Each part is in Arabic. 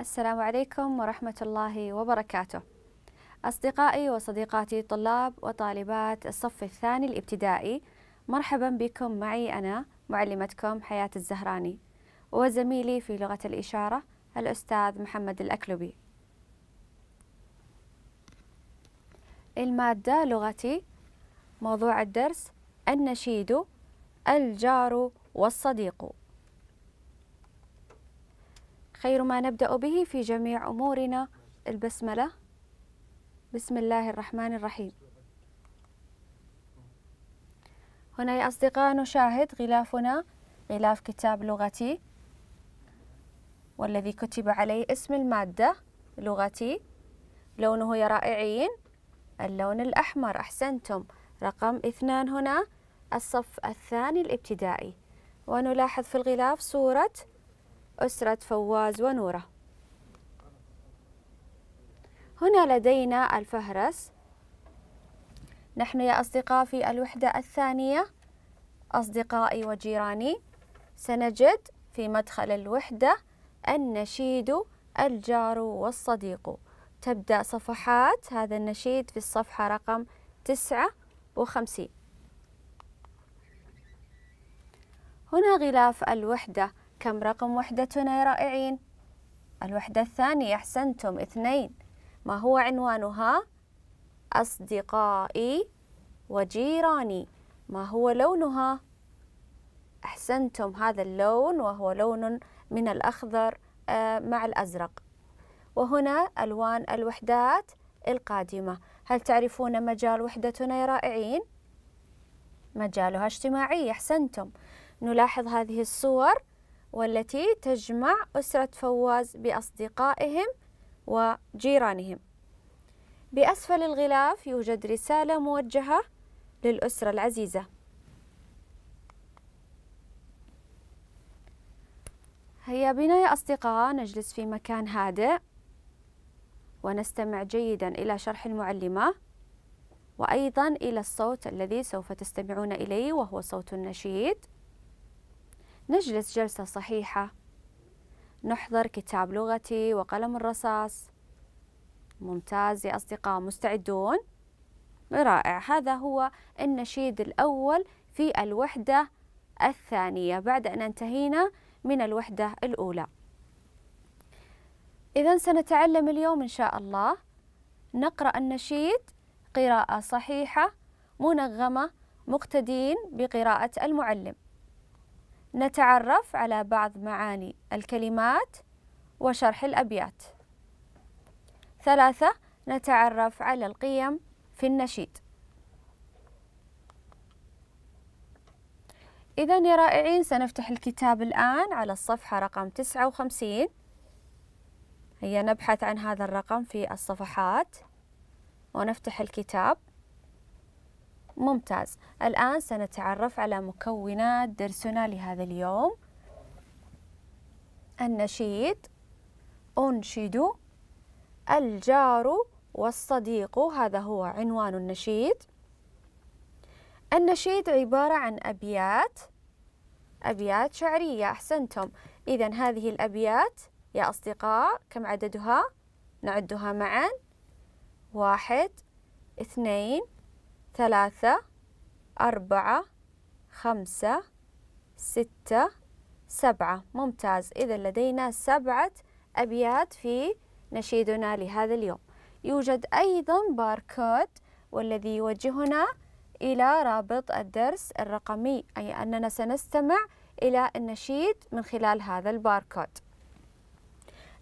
السلام عليكم ورحمة الله وبركاته أصدقائي وصديقاتي طلاب وطالبات الصف الثاني الابتدائي مرحبا بكم معي أنا معلمتكم حياة الزهراني وزميلي في لغة الإشارة الأستاذ محمد الأكلبي المادة لغتي موضوع الدرس النشيد الجار والصديق خير ما نبدأ به في جميع أمورنا البسملة بسم الله الرحمن الرحيم هنا يا أصدقاء نشاهد غلافنا غلاف كتاب لغتي والذي كتب عليه اسم المادة لغتي لونه يا رائعين اللون الأحمر أحسنتم رقم اثنان هنا الصف الثاني الابتدائي ونلاحظ في الغلاف صورة أسرة فواز ونورة هنا لدينا الفهرس نحن يا أصدقاء في الوحدة الثانية أصدقائي وجيراني سنجد في مدخل الوحدة النشيد الجار والصديق تبدأ صفحات هذا النشيد في الصفحة رقم تسعة وخمسين هنا غلاف الوحدة كم رقم وحدتنا يا رائعين؟ الوحدة الثانية أحسنتم اثنين ما هو عنوانها؟ أصدقائي وجيراني ما هو لونها؟ أحسنتم هذا اللون وهو لون من الأخضر آه، مع الأزرق وهنا ألوان الوحدات القادمة هل تعرفون مجال وحدتنا يا رائعين؟ مجالها اجتماعي أحسنتم نلاحظ هذه الصور والتي تجمع أسرة فواز بأصدقائهم وجيرانهم بأسفل الغلاف يوجد رسالة موجهة للأسرة العزيزة هيا بنا يا أصدقاء نجلس في مكان هادئ ونستمع جيدا إلى شرح المعلمة وأيضا إلى الصوت الذي سوف تستمعون إليه وهو صوت النشيد نجلس جلسة صحيحة نحضر كتاب لغتي وقلم الرصاص ممتاز يا أصدقاء مستعدون؟ رائع هذا هو النشيد الأول في الوحدة الثانية بعد أن انتهينا من الوحدة الأولى إذا سنتعلم اليوم إن شاء الله نقرأ النشيد قراءة صحيحة منغمة مقتدين بقراءة المعلم نتعرف على بعض معاني الكلمات وشرح الأبيات ثلاثة نتعرف على القيم في النشيد إذا يا رائعين سنفتح الكتاب الآن على الصفحة رقم 59 هيا نبحث عن هذا الرقم في الصفحات ونفتح الكتاب ممتاز الآن سنتعرف على مكونات درسنا لهذا اليوم النشيد أنشد الجار والصديق هذا هو عنوان النشيد النشيد عبارة عن أبيات أبيات شعرية أحسنتم إذا هذه الأبيات يا أصدقاء كم عددها؟ نعدها معا واحد اثنين ثلاثة أربعة خمسة ستة سبعة ممتاز إذا لدينا سبعة أبيات في نشيدنا لهذا اليوم يوجد أيضا باركود والذي يوجهنا إلى رابط الدرس الرقمي أي أننا سنستمع إلى النشيد من خلال هذا الباركود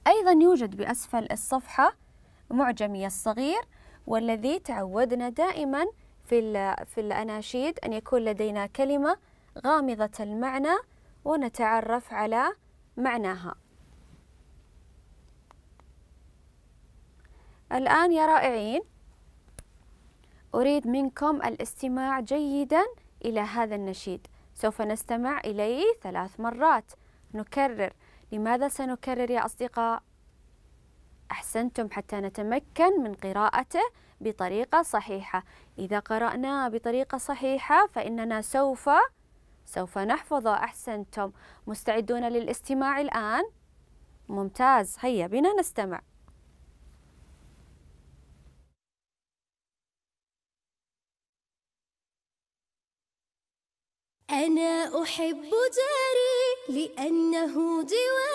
أيضا يوجد بأسفل الصفحة معجمي الصغير والذي تعودنا دائما في في الأناشيد أن يكون لدينا كلمة غامضة المعنى ونتعرف على معناها الآن يا رائعين أريد منكم الاستماع جيدا إلى هذا النشيد سوف نستمع إليه ثلاث مرات نكرر لماذا سنكرر يا أصدقاء؟ أحسنتم حتى نتمكن من قراءته بطريقة صحيحة إذا قرأنا بطريقة صحيحة فإننا سوف سوف نحفظ أحسنتم مستعدون للاستماع الآن؟ ممتاز هيا بنا نستمع أنا أحب جاري لأنه جواري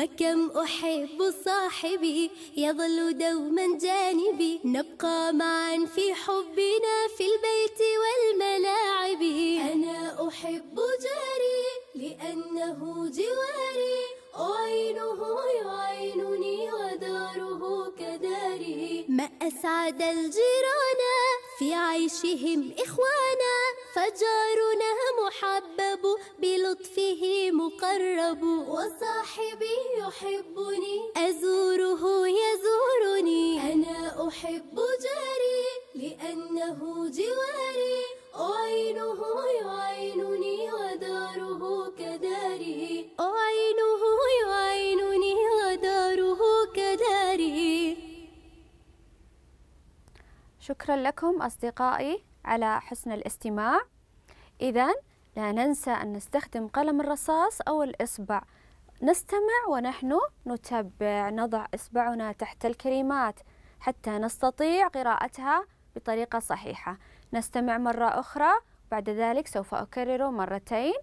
وكم أحب صاحبي يظل دوما جانبي نبقى معا في حبنا في البيت والملاعب أنا أحب جاري لأنه جواري عينه يعينني وداره كداري ما أسعد الجيران في عيشهم إخوانا فجارنا محبب بلطفه مقرب وصاحبي يحبني أزوره يزورني أنا أحب جاري لأنه جواري أعينه يعينني وداره كداري أعينه يعينني وداره كداري شكرا لكم أصدقائي على حسن الاستماع إذا لا ننسى أن نستخدم قلم الرصاص أو الإصبع نستمع ونحن نتبع نضع إصبعنا تحت الكلمات حتى نستطيع قراءتها بطريقة صحيحة نستمع مرة أخرى بعد ذلك سوف اكرر مرتين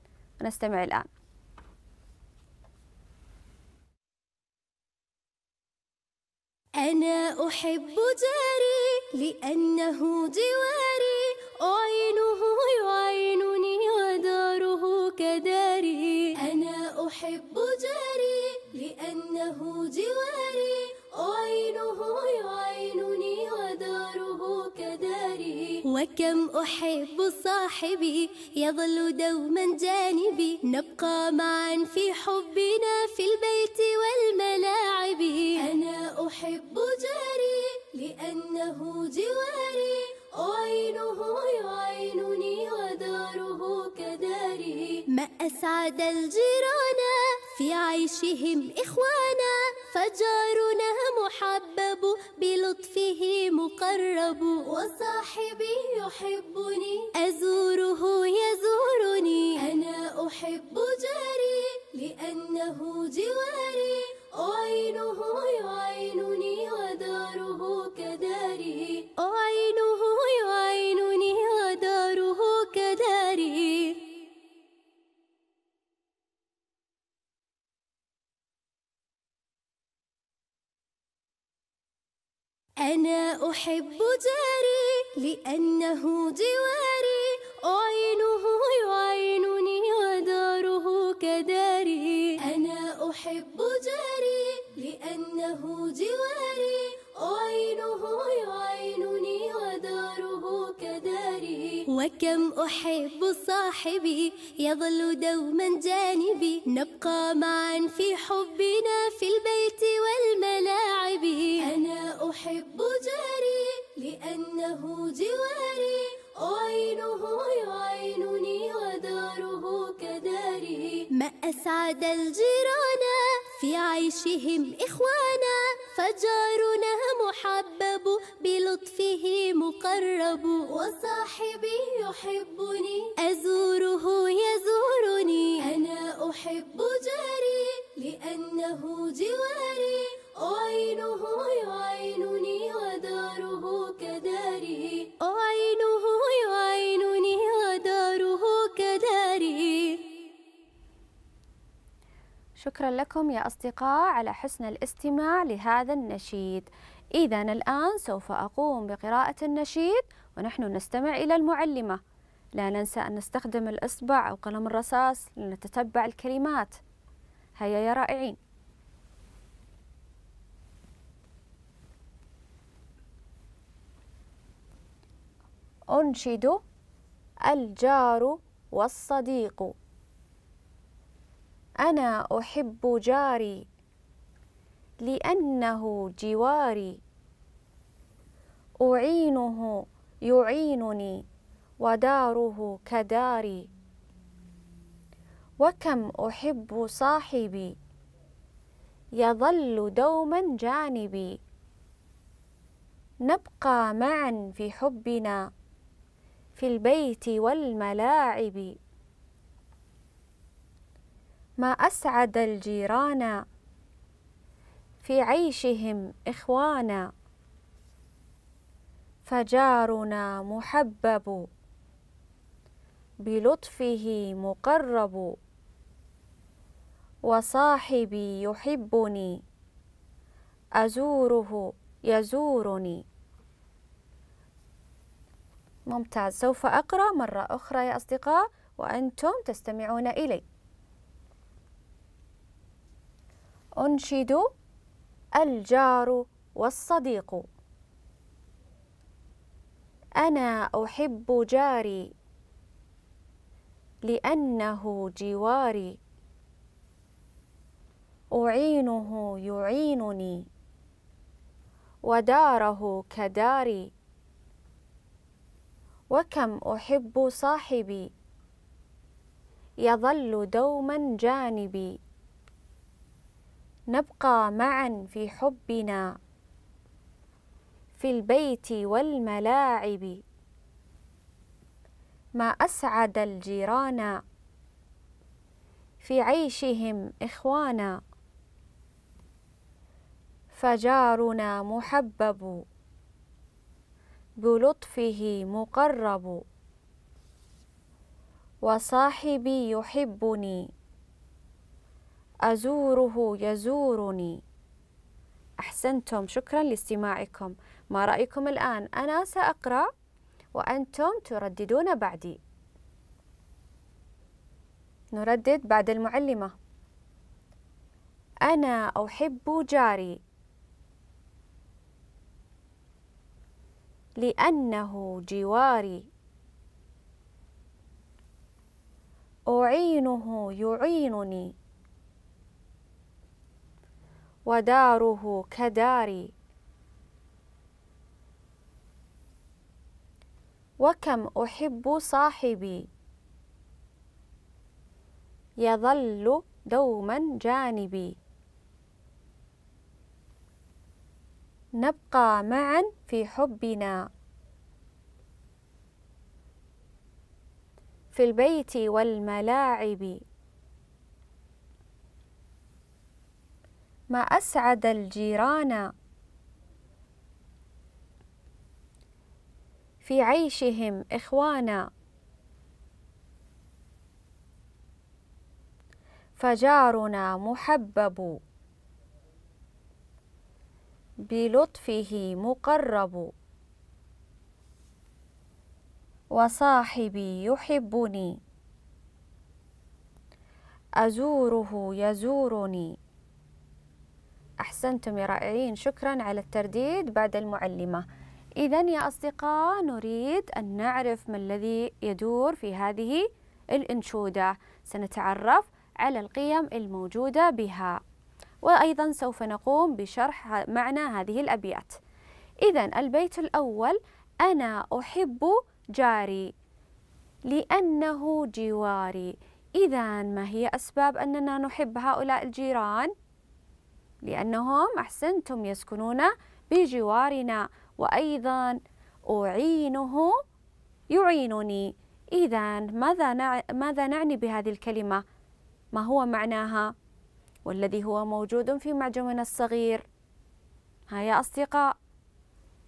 ونستمع الآن أنا أحب جاري لأنه جواري عينه يعينني وداره كداري أنا أحب جاري لأنه جواري عينه يعينني وداره كداري وكم أحب صاحبي يظل دوما جانبي نبقى معا في حبنا في البيت والملاعب أنا أحب جاري لأنه جواري عينه يعينني وداره كداره ما أسعد الجيران في عيشهم إخوانا فجارنا محبب بلطفه مقرب وصاحبي يحبني أزوره يزورني أنا أحب جاري لأنه جواري عينه يعينني وداره أحب جاري لأنه جواري وكم أحب صاحبي يظل دوما جانبي نبقى معا في حبنا في البيت والملاعب أنا أحب جاري لأنه جواري عينه يعينني وداره كداره ما أسعد الجيران في عيشهم إخوانا فجارنا محبب بلطفه مقرب وصاحبي يحبني أزوره يزورني أنا أحب جاري لأنه جواري أعينه يعينني وداره كداره أعينه يعينني وداره كداره شكرا لكم يا أصدقاء على حسن الاستماع لهذا النشيد إذا الآن سوف أقوم بقراءة النشيد ونحن نستمع إلى المعلمة لا ننسى أن نستخدم الإصبع أو قلم الرصاص لنتتبع الكلمات هيا يا رائعين أنشد الجار والصديق أنا أحب جاري لأنه جواري أعينه يعينني وداره كداري وكم أحب صاحبي يظل دوما جانبي نبقى معا في حبنا في البيت والملاعب ما أسعد الجيران في عيشهم إخوانا فجارنا محبب بلطفه مقرب وصاحبي يحبني أزوره يزورني ممتاز سوف أقرأ مرة أخرى يا أصدقاء وأنتم تستمعون إلي أنشد الجار والصديق انا احب جاري لانه جواري اعينه يعينني وداره كداري وكم احب صاحبي يظل دوما جانبي نبقى معا في حبنا في البيت والملاعب ما أسعد الجيران في عيشهم إخوانا فجارنا محبب بلطفه مقرب وصاحبي يحبني أزوره يزورني أحسنتم شكرا لاستماعكم ما رأيكم الآن أنا سأقرأ وأنتم ترددون بعدي نردد بعد المعلمة أنا أحب جاري لأنه جواري أعينه يعينني وداره كداري وكم أحب صاحبي يظل دوما جانبي نبقى معا في حبنا في البيت والملاعب ما أسعد الجيران في عيشهم إخوانا فجارنا محبب بلطفه مقرب وصاحبي يحبني أزوره يزورني أحسنتم يا رائعين شكرا على الترديد بعد المعلمة إذا يا أصدقاء نريد أن نعرف ما الذي يدور في هذه الأنشودة سنتعرف على القيم الموجودة بها وأيضا سوف نقوم بشرح معنى هذه الأبيات إذا البيت الأول أنا أحب جاري لأنه جواري إذا ما هي أسباب أننا نحب هؤلاء الجيران؟ لأنهم أحسنتم يسكنون بجوارنا وأيضا أعينه يعينني إذا ماذا ماذا نعني بهذه الكلمة؟ ما هو معناها؟ والذي هو موجود في معجمنا الصغير ها يا أصدقاء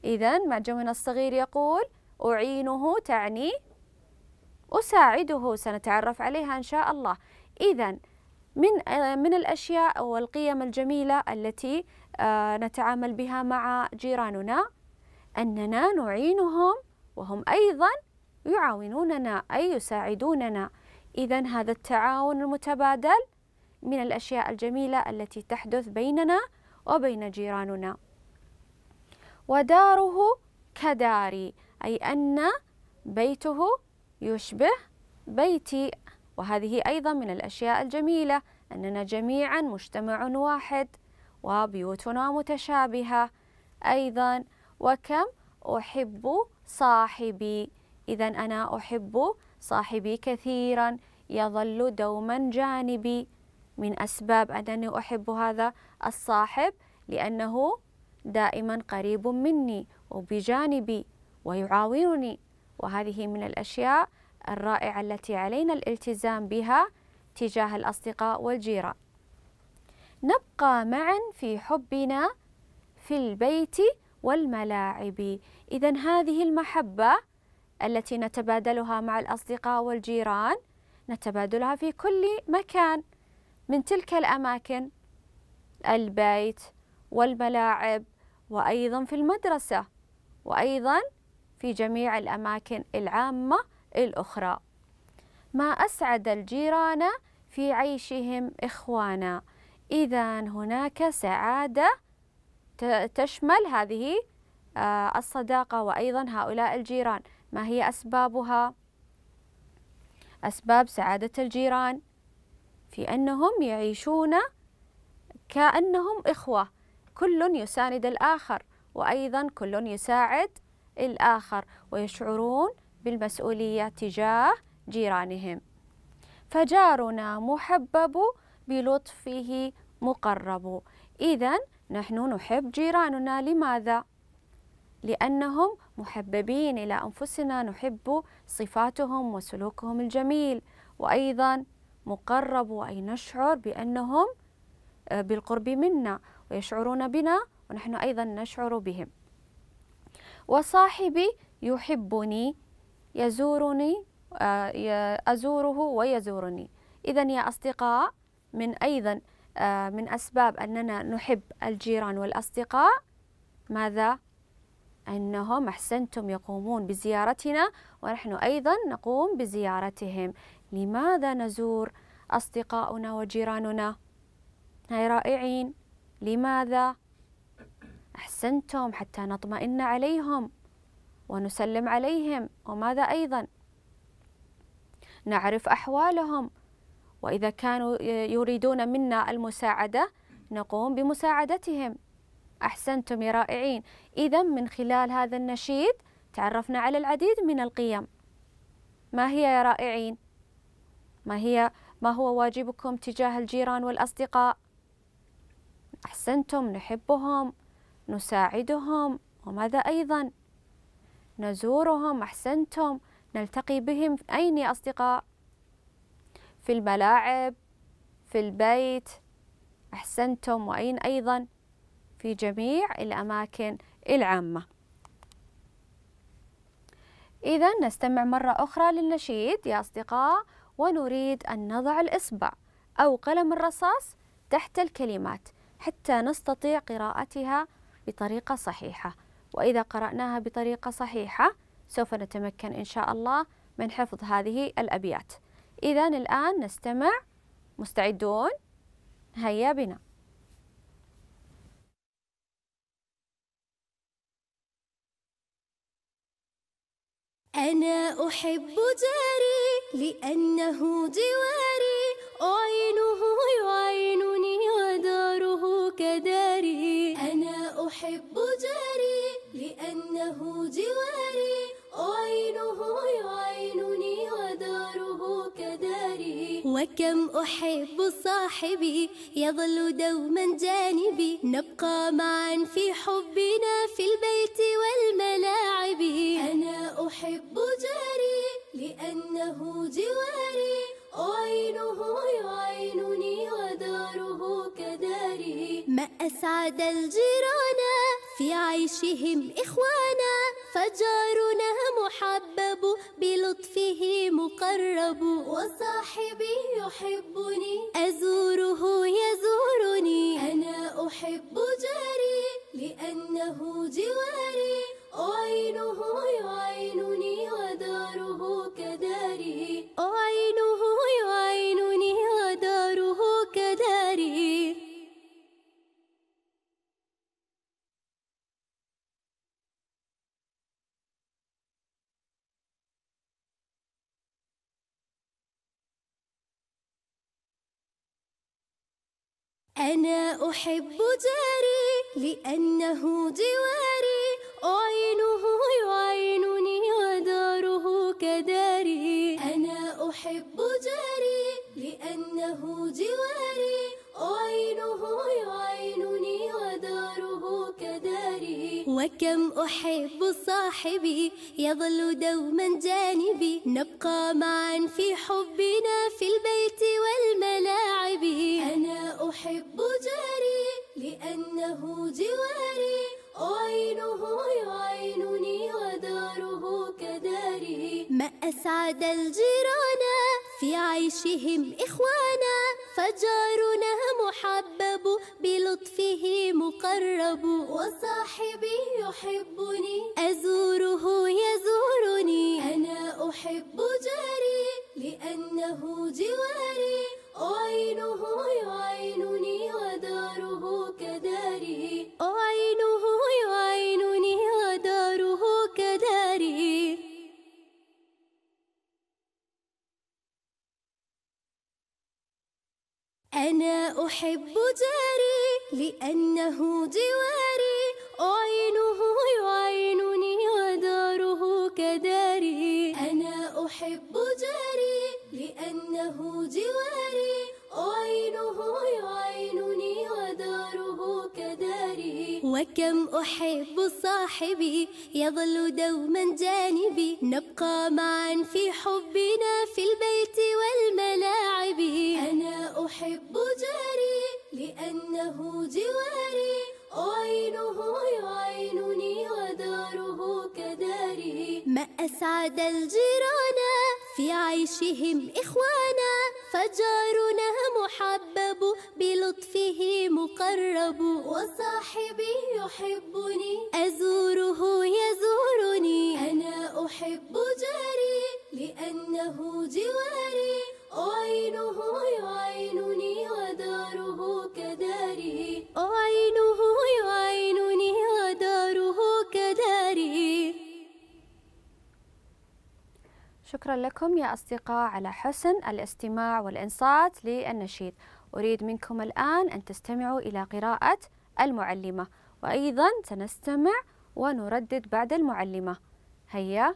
إذا معجمنا الصغير يقول أعينه تعني أساعده سنتعرف عليها إن شاء الله إذا من آه، من الأشياء والقيم الجميلة التي آه، نتعامل بها مع جيراننا أننا نعينهم وهم أيضا يعاونوننا أي يساعدوننا إذا هذا التعاون المتبادل من الأشياء الجميلة التي تحدث بيننا وبين جيراننا وداره كداري أي أن بيته يشبه بيتي وهذه أيضا من الأشياء الجميلة أننا جميعا مجتمع واحد وبيوتنا متشابهة أيضا وكم أحب صاحبي إذا أنا أحب صاحبي كثيرا يظل دوما جانبي من أسباب أنني أحب هذا الصاحب لأنه دائما قريب مني وبجانبي ويعاونني وهذه من الأشياء الرائعة التي علينا الالتزام بها تجاه الأصدقاء والجيران نبقى معا في حبنا في البيت والملاعب إذا هذه المحبة التي نتبادلها مع الأصدقاء والجيران نتبادلها في كل مكان من تلك الأماكن البيت والملاعب وأيضا في المدرسة وأيضا في جميع الأماكن العامة الأخرى ما أسعد الجيران في عيشهم إخوانا إذا هناك سعادة تشمل هذه آه، الصداقة وأيضا هؤلاء الجيران ما هي أسبابها؟ أسباب سعادة الجيران في أنهم يعيشون كأنهم إخوة كل يساند الآخر وأيضا كل يساعد الآخر ويشعرون بالمسؤولية تجاه جيرانهم فجارنا محبب بلطفه مقرب إذا نحن نحب جيراننا لماذا؟ لأنهم محببين إلى أنفسنا نحب صفاتهم وسلوكهم الجميل وأيضا مقرب أي نشعر بأنهم آه، بالقرب منا ويشعرون بنا ونحن أيضا نشعر بهم وصاحبي يحبني يزورني آه، أزوره ويزورني إذا يا أصدقاء من أيضا آه، من أسباب أننا نحب الجيران والأصدقاء ماذا؟ أنهم أحسنتم يقومون بزيارتنا ونحن أيضا نقوم بزيارتهم لماذا نزور أصدقاؤنا وجيراننا؟ هاي رائعين لماذا؟ أحسنتم حتى نطمئن عليهم ونسلم عليهم وماذا أيضا نعرف أحوالهم وإذا كانوا يريدون منا المساعدة نقوم بمساعدتهم أحسنتم يا رائعين إذا من خلال هذا النشيد تعرفنا على العديد من القيم ما هي يا رائعين؟ ما هي ما هو واجبكم تجاه الجيران والأصدقاء؟ أحسنتم نحبهم نساعدهم وماذا أيضا؟ نزورهم أحسنتم نلتقي بهم أين يا أصدقاء؟ في الملاعب في البيت أحسنتم وأين أيضا في جميع الأماكن العامة إذا نستمع مرة أخرى للنشيد يا أصدقاء ونريد أن نضع الإصبع أو قلم الرصاص تحت الكلمات حتى نستطيع قراءتها بطريقة صحيحة وإذا قرأناها بطريقة صحيحة سوف نتمكن إن شاء الله من حفظ هذه الأبيات إذا الآن نستمع مستعدون هيا بنا أنا أحب جاري لأنه جواري عينه يعينني وداره كداري أنا أحب جاري كأنه جواري وعينه يعينني وداره كداره وكم أحب صاحبي يظل دوما جانبي نبقى معا في حبنا في البيت والملاعب أنا أحب جاري لأنه جواري وعينه يعينني وداره كداره ما أسعد الجيران في عيشهم إخوانا فجارنا محبب بلطفه مقرب وصاحبي يحبني أزوره يزورني أنا أحب جاري لأنه جواري أعينه يعينني وداره كداري أعينه أنا أحب جاري لأنه جواري عينه يعينني وداره كداري أنا أحب جاري لأنه جواري عينه يعينني وكم أحب صاحبي يظل دوما جانبي نبقى معا في حبنا في البيت والملاعب أنا أحب جاري لأنه جواري عينه يعينني وداره كداره ما أسعد الجيران في عيشهم إخوانا فجارنا محبب بلطفه مقرب وصاحبي يحبني أزوره يزورني أنا أحب جاري لأنه جواري أعينه يعينني وداره كداره أعين أحب جاري لأنه جواري عينه يعينني وداره كداري أنا أحب جاري لأنه جواري وكم أحب صاحبي يظل دوما جانبي نبقى معا في حبنا في البيت والملاعب أنا أحب جاري لأنه جواري عينه يعينني وداره كداري ما أسعد الجيران في عيشهم إخوانا فجارنا محبب بلطفه مقرب وصاحبي يحبني أزوره يزورني أنا أحب جاري لأنه جواري أعينه يعينني وداره كداري أعينه شكرا لكم يا أصدقاء على حسن الاستماع والإنصات للنشيد أريد منكم الآن أن تستمعوا إلى قراءة المعلمة وأيضا سنستمع ونردد بعد المعلمة هيا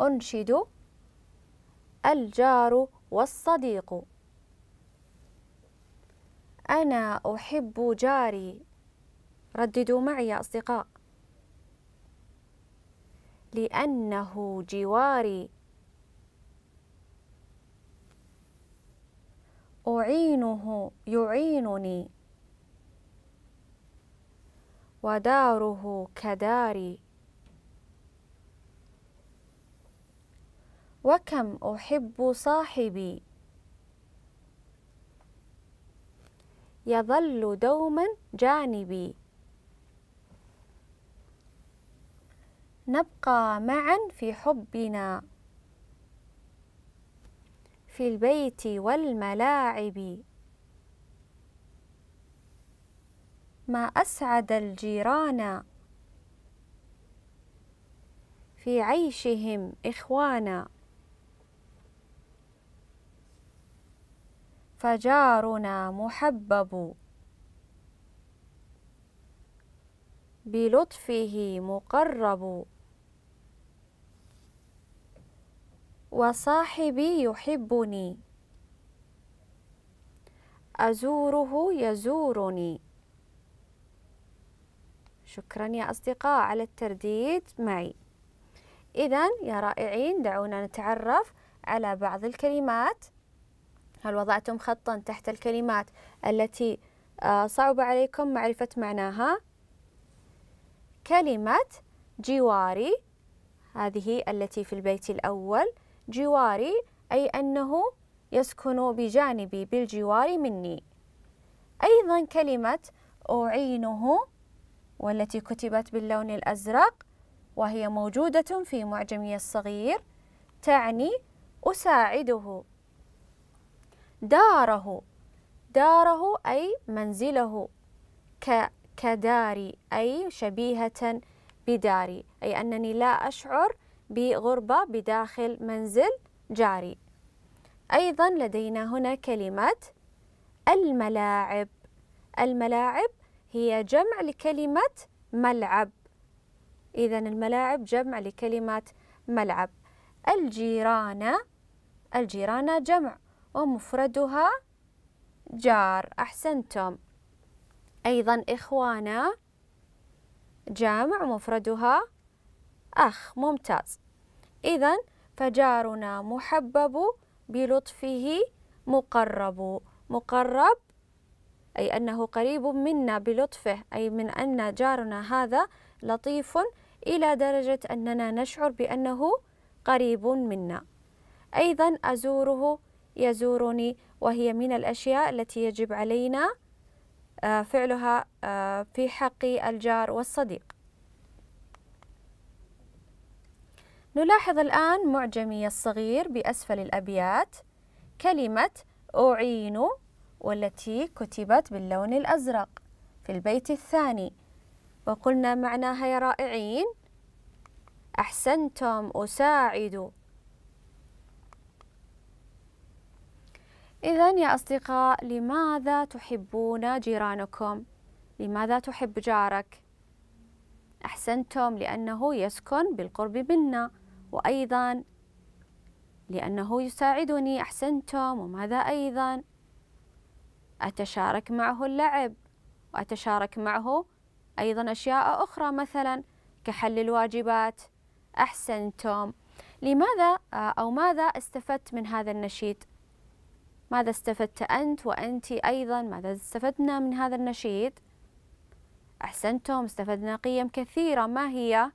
أنشد الجار والصديق أنا أحب جاري رددوا معي يا أصدقاء لأنه جواري أعينه يعينني وداره كداري وكم أحب صاحبي يظل دوما جانبي نبقى معا في حبنا في البيت والملاعب ما أسعد الجيران في عيشهم إخوانا فجارنا محبب بلطفه مقرب وصاحبي يحبني أزوره يزورني شكرا يا أصدقاء على الترديد معي إذا يا رائعين دعونا نتعرف على بعض الكلمات هل وضعتم خطا تحت الكلمات التي آه، صعب عليكم معرفة معناها؟ كلمة جواري هذه التي في البيت الأول جواري أي أنه يسكن بجانبي بالجوار مني أيضا كلمة أعينه والتي كتبت باللون الأزرق وهي موجودة في معجمي الصغير تعني أساعده داره داره أي منزله ك كداري أي شبيهة بداري أي أنني لا أشعر بغربة بداخل منزل جاري أيضا لدينا هنا كلمة الملاعب الملاعب هي جمع لكلمة ملعب إذا الملاعب جمع لكلمة ملعب الجيران الجيران جمع ومفردها جار أحسنتم أيضا إخوانا جمع مفردها أخ ممتاز إذا فجارنا محبب بلطفه مقرب مقرب أي أنه قريب منا بلطفه أي من أن جارنا هذا لطيف إلى درجة أننا نشعر بأنه قريب منا أيضا أزوره يزورني وهي من الأشياء التي يجب علينا آه، فعلها آه، في حق الجار والصديق نلاحظ الآن معجمي الصغير بأسفل الأبيات كلمة أعين والتي كتبت باللون الأزرق في البيت الثاني وقلنا معناها يا رائعين أحسنتم أساعد إذا يا أصدقاء لماذا تحبون جيرانكم؟ لماذا تحب جارك؟ أحسنتم لأنه يسكن بالقرب منا وأيضا لأنه يساعدني أحسنتم وماذا أيضا أتشارك معه اللعب وأتشارك معه أيضا أشياء أخرى مثلا كحل الواجبات أحسنتم لماذا آه، أو ماذا استفدت من هذا النشيد ماذا استفدت أنت وأنت أيضا ماذا استفدنا من هذا النشيد أحسنتم استفدنا قيم كثيرة ما هي؟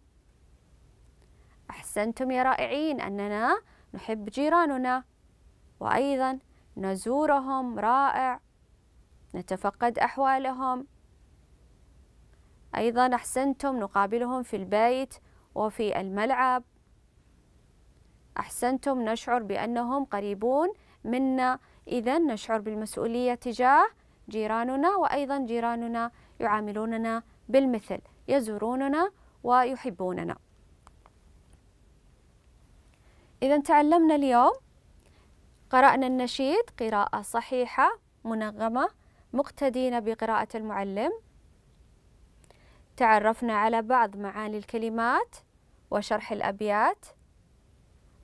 أحسنتم يا رائعين أننا نحب جيراننا وأيضا نزورهم رائع نتفقد أحوالهم أيضا أحسنتم نقابلهم في البيت وفي الملعب أحسنتم نشعر بأنهم قريبون منا إذا نشعر بالمسؤولية تجاه جيراننا وأيضا جيراننا يعاملوننا بالمثل يزوروننا ويحبوننا إذا تعلمنا اليوم قرأنا النشيد قراءة صحيحة منغمة مقتدين بقراءة المعلم تعرفنا على بعض معاني الكلمات وشرح الأبيات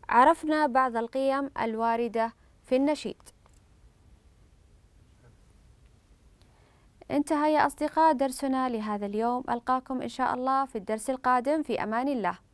عرفنا بعض القيم الواردة في النشيد انتهى يا أصدقاء درسنا لهذا اليوم ألقاكم إن شاء الله في الدرس القادم في أمان الله